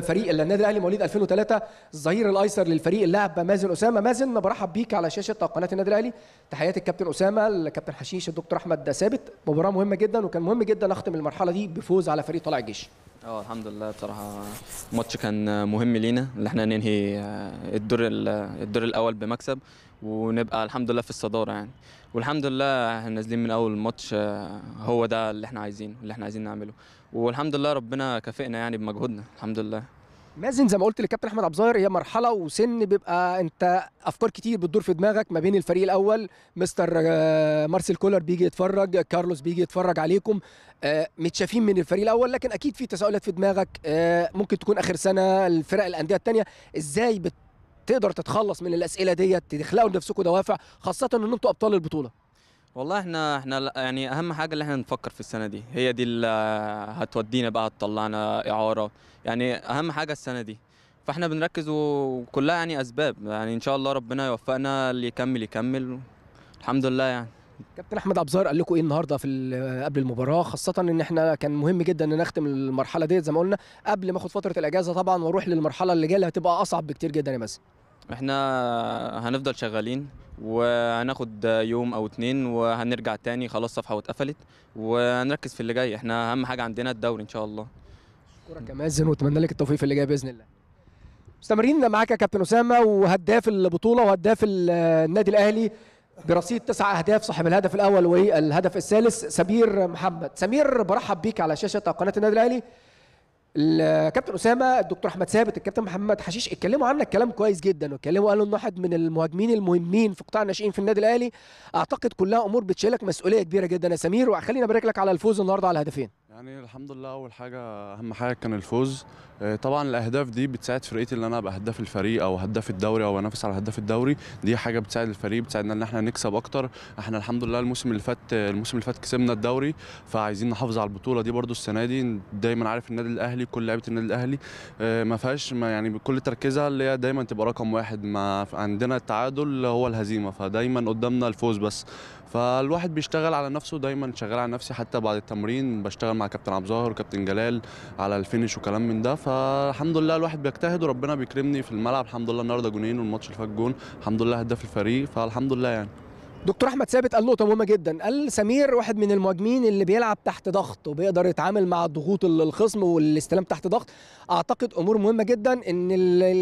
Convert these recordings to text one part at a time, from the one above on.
فريق النادي الاهلي مواليد 2003 الظهير الايسر للفريق اللاعب مازن اسامه مازن برحب بيك على شاشه قناه النادي الاهلي تحياتي الكابتن اسامه الكابتن حشيش الدكتور احمد ثابت مباراه مهمه جدا وكان مهم جدا اختم المرحله دي بفوز على فريق طلع الجيش اه الحمد لله بصراحه الماتش كان مهم لينا ان احنا ننهي آه، الدور الدور الاول بمكسب ونبقى الحمد لله في الصداره يعني والحمد لله احنا نازلين من اول ماتش آه، هو ده اللي احنا عايزينه اللي احنا عايزين نعمله والحمد لله ربنا كافئنا يعني بمجهودنا الحمد لله مازن زي ما قلت للكابتن احمد عبد الظاهر هي مرحله وسن بيبقى انت افكار كتير بتدور في دماغك ما بين الفريق الاول مستر آه، مارسيل كولر بيجي يتفرج كارلوس بيجي يتفرج عليكم آه، متشافين من الفريق الاول لكن اكيد في تساؤلات في دماغك آه، ممكن تكون اخر سنه الفرق الانديه الثانيه ازاي بتقدر تتخلص من الاسئله ديت تخلقوا لنفسكم دوافع خاصه ان انتم ابطال البطوله والله احنا احنا يعني اهم حاجه اللي احنا نفكر في السنه دي هي دي اللي هتودينا بقى هتطلعنا اعاره يعني اهم حاجه السنه دي فاحنا بنركز وكلها يعني اسباب يعني ان شاء الله ربنا يوفقنا اللي يكمل يكمل الحمد لله يعني كابتن احمد ابزار قال لكم ايه النهارده في قبل المباراه خاصه ان احنا كان مهم جدا ان نختم المرحله ديت زي ما قلنا قبل ما اخد فتره الاجازه طبعا واروح للمرحله اللي جايه اللي هتبقى اصعب بكتير جدا يا مازن احنا هنفضل شغالين وهناخد يوم او اتنين وهنرجع تاني خلاص صفحه واتقفلت وهنركز في اللي جاي احنا اهم حاجه عندنا الدوري ان شاء الله اشكرك يا مازن واتمنى لك التوفيق في اللي جاي باذن الله مستمرين معاك يا كابتن اسامه وهداف البطوله وهداف النادي الاهلي برصيد تسع اهداف صاحب الهدف الاول والهدف الثالث سمير محمد سمير برحب بيك على شاشه قناه النادي الاهلي الكابتن اسامه الدكتور احمد ثابت الكابتن محمد حشيش اتكلموا عنك كلام كويس جدا واتكلموا قالوا انه واحد من المهاجمين المهمين في قطاع الناشئين في النادي الاهلي اعتقد كلها امور بتشيلك مسؤوليه كبيره جدا يا سمير وخلينا ابارك لك على الفوز النهارده على الهدفين يعني الحمد لله اول حاجه اهم حاجه كان الفوز آه، طبعا الاهداف دي بتساعد فرقتي ان انا ابقى هداف الفريق او هداف الدوري او انافس على هداف الدوري دي حاجه بتساعد الفريق بتساعدنا ان احنا نكسب اكتر احنا الحمد لله الموسم اللي فات الموسم اللي فات كسبنا الدوري فعايزين نحافظ على البطوله دي برده السنه دي دايما عارف النادي الاهلي كل لعيبه النادي الاهلي آه، ما فيهاش يعني كل تركيزها اللي هي دايما تبقى رقم واحد ما عندنا التعادل هو الهزيمه فدايما قدامنا الفوز بس فالواحد بيشتغل على نفسه دايما شغال على نفسي حتى بعد التمرين بشتغل مع كابتن عبد الظاهر وكابتن جلال على الفينش وكلام من ده فالحمد لله الواحد بيجتهد وربنا بيكرمني في الملعب الحمد لله النهارده جونين والماتش اللي فات جون الحمد لله هداف الفريق فالحمد لله يعني دكتور احمد ثابت قال نقطه مهمه جدا قال سمير واحد من المهاجمين اللي بيلعب تحت ضغط وبيقدر يتعامل مع ضغوط الخصم والاستلام تحت ضغط اعتقد امور مهمه جدا ان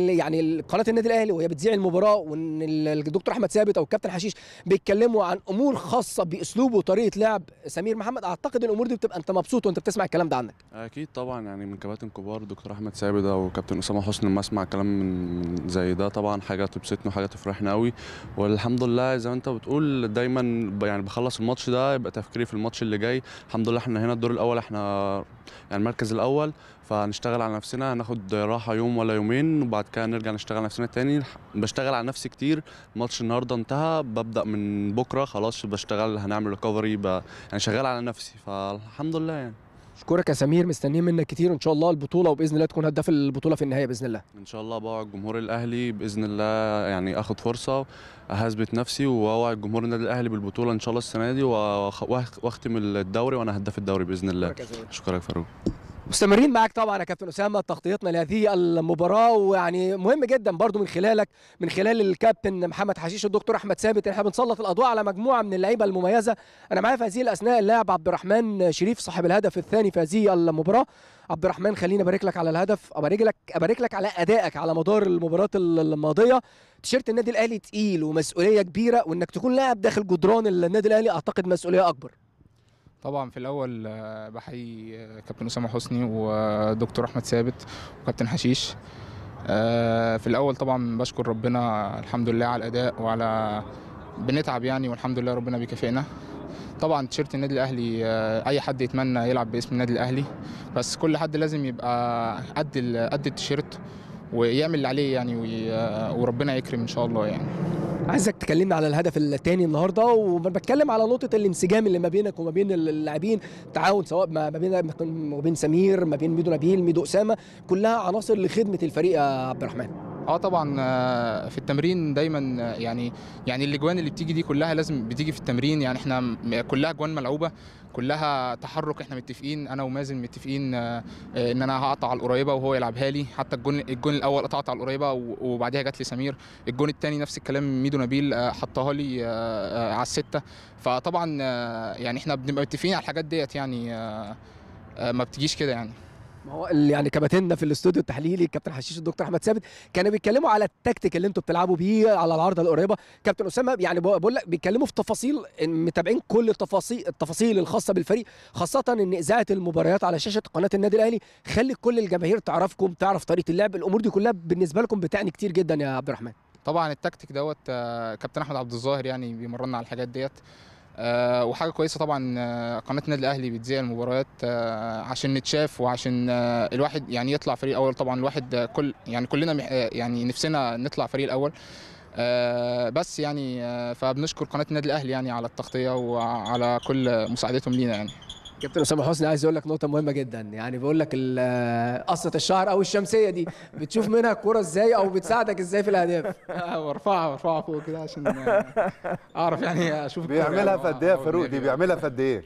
يعني قناه النادي الاهلي وهي بتذيع المباراه وان الدكتور احمد ثابت او الكابتن حشيش بيتكلموا عن امور خاصه باسلوبه وطريقه لعب سمير محمد اعتقد الامور دي بتبقى انت مبسوط وانت بتسمع الكلام ده عنك اكيد طبعا يعني من كباتن كبار دكتور احمد ثابت او كابتن اسامه حسني لما اسمع كلام من زي ده طبعا حاجه تبسطني وحاجه تفرحنا قوي والحمد لله زي ما انت بتقول الجول دايما يعني بخلص الماتش ده يبقى تفكيري في الماتش اللي جاي الحمد لله احنا هنا الدور الاول احنا يعني المركز الاول فنشتغل على نفسنا هناخد راحه يوم ولا يومين وبعد كده نرجع نشتغل على نفسنا تاني بشتغل على نفسي كتير ماتش النهارده انتهى ببدا من بكره خلاص بشتغل هنعمل ريكفري يعني شغال على نفسي فالحمد لله يعني اشكرك يا سمير مستنيين منك كتير ان شاء الله البطوله وباذن الله تكون هداف البطوله في النهايه باذن الله ان شاء الله بوعد الجمهور الاهلي باذن الله يعني اخد فرصه هثبت نفسي واوعي جمهور النادي الاهلي بالبطوله ان شاء الله السنه دي واختم الدوري وانا هداف الدوري باذن الله اشكرك فاروق مستمرين معاك طبعا يا كابتن اسامه تغطيتنا لهذه المباراه ويعني مهم جدا برضو من خلالك من خلال الكابتن محمد حشيش الدكتور احمد ثابت احنا بنسلط الاضواء على مجموعه من اللعيبه المميزه انا معايا في هذه الاثناء اللاعب عبد الرحمن شريف صاحب الهدف الثاني في هذه المباراه عبد الرحمن خليني ابارك لك على الهدف ابارك لك ابارك لك على ادائك على مدار المباراه الماضيه تيشيرت النادي الاهلي تقيل ومسؤوليه كبيره وانك تكون لاعب داخل جدران النادي الاهلي اعتقد مسؤوليه اكبر طبعا في الاول آه، بحيي آه، كابتن اسامه حسني ودكتور احمد ثابت وكابتن حشيش آه، في الاول طبعا بشكر ربنا الحمد لله على الاداء وعلى بنتعب يعني والحمد لله ربنا بيكافئنا طبعا تيشيرت النادي الاهلي اي حد يتمنى يلعب باسم النادي الاهلي بس كل حد لازم يبقى قد قد التيشيرت ويعمل اللي عليه يعني وربنا يكرم ان شاء الله يعني عايزك تكلمنا على الهدف الثاني النهارده وبتكلم على نقطه الانسجام اللي ما بينك وما بين اللاعبين تعاون سواء ما بين ما بين سمير ما بين ميدو نبيل ميدو اسامه كلها عناصر لخدمه الفريق يا عبد الرحمن اه طبعا آه، في التمرين دايما آه، يعني يعني الاجوان اللي بتيجي دي كلها لازم بتيجي في التمرين يعني احنا كلها اجوان ملعوبه كلها تحرك احنا متفقين انا ومازن متفقين آه، ان انا هقطع على القريبه وهو يلعبها لي حتى الجون الجون الاول قطعت على القريبه وبعديها جت لي سمير الجون الثاني نفس الكلام ميدو نبيل حطها لي على السته فطبعا يعني احنا بنبقى متفقين على الحاجات ديت يعني ما بتجيش كده يعني ما هو يعني كباتننا في الاستوديو التحليلي الكابتن حشيش والدكتور احمد ثابت كانوا بيتكلموا على التكتيك اللي انتوا بتلعبوا بيه على العارضه القريبه كابتن اسامه يعني بقول لك بيتكلموا في تفاصيل متابعين كل التفاصيل التفاصيل الخاصه بالفريق خاصه ان اذاعه المباريات على شاشه قناه النادي الاهلي خلت كل الجماهير تعرفكم تعرف طريقه اللعب الامور دي كلها بالنسبه لكم بتعني كتير جدا يا عبد الرحمن طبعا التكتيك دوت آه، كابتن احمد عبد الظاهر يعني بيمرنا على الحاجات ديت آه، وحاجه كويسه طبعا آه، قناه النادي الاهلي بتذيع المباريات آه، عشان نتشاف وعشان الواحد يعني يطلع فريق اول طبعا الواحد كل يعني كلنا يعني نفسنا نطلع فريق الاول بس يعني فبنشكر قناه النادي الاهلي يعني على التغطيه وعلى كل مساعدتهم لينا يعني كابتن اسامه حسني عايز يقول لك نقطه مهمه جدا يعني بيقول لك قصه الشعر او الشمسيه دي بتشوف منها الكوره ازاي او بتساعدك ازاي في الاهداف آه، وارفعها وارفعها فوق كده عشان اعرف يعني اشوف بيعملها في قد ايه يا آه، فاروق دي بيعملها في قد ايه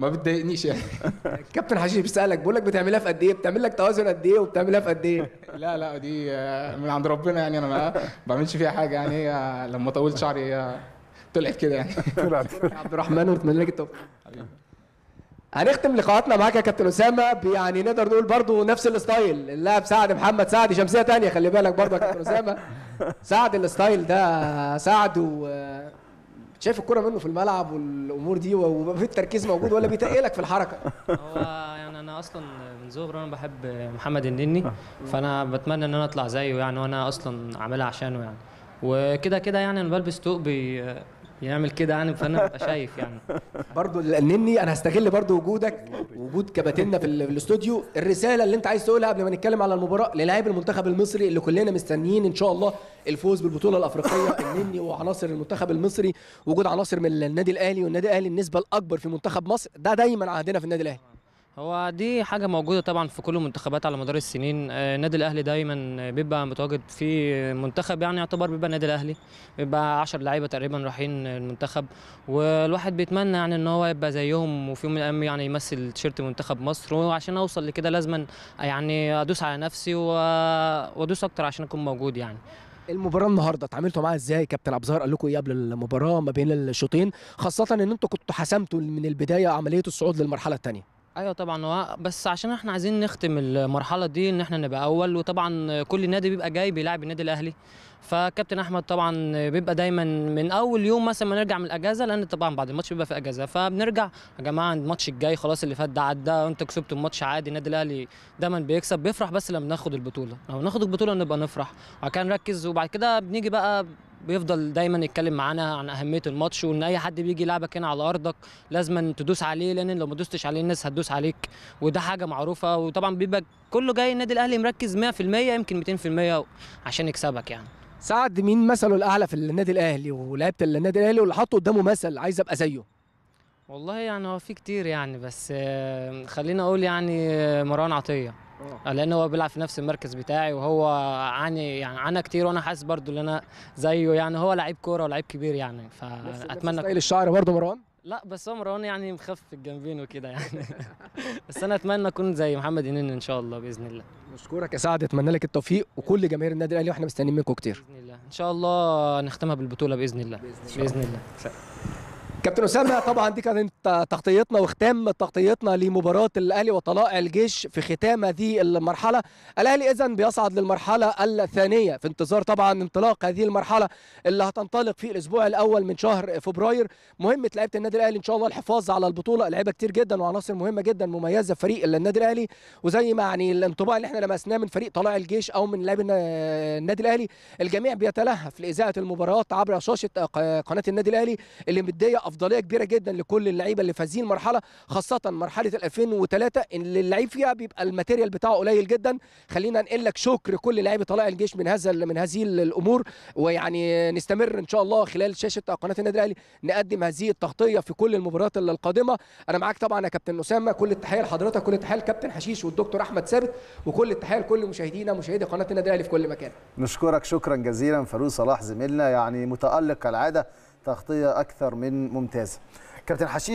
ما بتضايقنيش يعني كابتن حشيش بيسالك بيقول لك بتعملها في قد ايه بتعمل لك توازن قد ايه وبتعملها في قد ايه لا لا دي آه، من عند ربنا يعني انا ما بعملش فيها حاجه يعني هي لما طولت شعري طلعت كده يعني طلعت عبد الرحمن ونتمنى لك التوفيق هنختم لقاءاتنا معاك يا كابتن اسامه يعني نقدر نقول برضو نفس الستايل اللاعب سعد محمد سعد شمسيه تانية خلي بالك برضو يا كابتن اسامه سعد الستايل ده سعد و شايف الكرة منه في الملعب والامور دي وفي التركيز موجود ولا بيتقلك في الحركه هو يعني انا اصلا من صغري انا بحب محمد النني فانا بتمنى ان انا اطلع زيه يعني وانا اصلا عاملها عشانه يعني وكده كده يعني انا بلبس توق يعمل كده يعني فانا ببقى شايف يعني برضو النني انا هستغل برضو وجودك وجود كباتننا في الاستوديو الرساله اللي انت عايز تقولها قبل ما نتكلم على المباراه للاعيب المنتخب المصري اللي كلنا مستنيين ان شاء الله الفوز بالبطوله الافريقيه النني وعناصر المنتخب المصري وجود عناصر من النادي الاهلي والنادي الاهلي النسبه الاكبر في منتخب مصر ده دا دايما عهدنا في النادي الاهلي هو دي حاجه موجوده طبعا في كل المنتخبات على مدار السنين آه، النادي الاهلي دايما بيبقى متواجد في منتخب يعني يعتبر بيبقى النادي الاهلي بيبقى 10 لعيبه تقريبا رايحين المنتخب والواحد بيتمنى يعني ان هو يبقى زيهم وفي يوم من الايام يعني يمثل تيشيرت منتخب مصر وعشان اوصل لكده لازما يعني ادوس على نفسي وادوس اكتر عشان اكون موجود يعني المباراه النهارده اتعاملتوا معاها ازاي كابتن ابو قال لكم ايه قبل المباراه ما بين الشوطين خاصه ان انتم كنتوا حسمتوا من البدايه عمليه الصعود للمرحله الثانيه ايوه طبعا هو بس عشان احنا عايزين نختم المرحله دي ان احنا نبقى اول وطبعا كل نادي بيبقى جاي بيلاعب النادي الاهلي فكابتن احمد طبعا بيبقى دايما من اول يوم مثلا ما نرجع من الاجازه لان طبعا بعد الماتش بيبقى في اجازه فبنرجع يا جماعه الماتش الجاي خلاص اللي فات ده عدى انت كسبتوا الماتش عادي النادي الاهلي دايما بيكسب بيفرح بس لما بناخد البطوله لو ناخد البطوله نبقى نفرح وبعد كده نركز وبعد كده بنيجي بقى بيفضل دايما يتكلم معانا عن اهميه الماتش وان اي حد بيجي يلعبك هنا على ارضك لازم تدوس عليه لان لو ما دوستش عليه الناس هتدوس عليك وده حاجه معروفه وطبعا بيبقى كله جاي النادي الاهلي مركز 100% يمكن 200% عشان يكسبك يعني سعد مين مثله الاعلى في النادي الاهلي ولعيبه النادي الاهلي واللي حاطه قدامه مثل عايز ابقى زيه والله يعني هو في كتير يعني بس آه، خلينا اقول يعني آه، مروان عطيه آه، لان هو بيلعب في نفس المركز بتاعي وهو عاني يعني عانى كتير وانا حاسس برضو ان انا زيه يعني هو لعيب كوره ولعيب كبير يعني فاتمنى نفس الشعر برضو مروان لا بس هو مروان يعني مخفف الجنبين وكده يعني بس انا اتمنى اكون زي محمد ينين ان شاء الله باذن الله مشكورك يا سعد اتمنى لك التوفيق وكل جماهير النادي الاهلي واحنا مستنيين منكم كتير باذن الله ان شاء الله نختمها بالبطوله باذن الله باذن الله, بإذن الله. بإذن الله. كابتن اسامه طبعا دي كانت تغطيتنا وختام تغطيتنا لمباراه الاهلي وطلائع الجيش في ختام هذه المرحله الاهلي اذا بيصعد للمرحله الثانيه في انتظار طبعا انطلاق هذه المرحله اللي هتنطلق في الاسبوع الاول من شهر فبراير مهمه لعيبه النادي الاهلي ان شاء الله الحفاظ على البطوله لعيبه كتير جدا وعناصر مهمه جدا مميزه في فريق النادي الاهلي وزي ما يعني الانطباع اللي احنا لمسناه من فريق طلائع الجيش او من لاعبي النادي الاهلي الجميع بيتلهف لاذاعه المباريات عبر شاشه قناه النادي الاهلي اللي مديه افضليه كبيره جدا لكل اللعيبه اللي في هذه المرحله خاصه مرحله 2003 اللي اللعيب فيها بيبقى الماتيريال بتاعه قليل جدا خلينا ننقل لك شكر كل لعيبه طلائع الجيش من هذا من هذه الامور ويعني نستمر ان شاء الله خلال شاشه قناه النادي الاهلي نقدم هذه التغطيه في كل المباريات القادمه انا معاك طبعا يا كابتن اسامه كل التحيه لحضرتك كل التحيه لكابتن حشيش والدكتور احمد ثابت وكل التحيه لكل مشاهدينا مشاهدي قناه النادي الاهلي في كل مكان نشكرك شكرا جزيلا فاروق صلاح زميلنا يعني متالق كالعاده تغطيه اكثر من ممتازه كابتن حشيش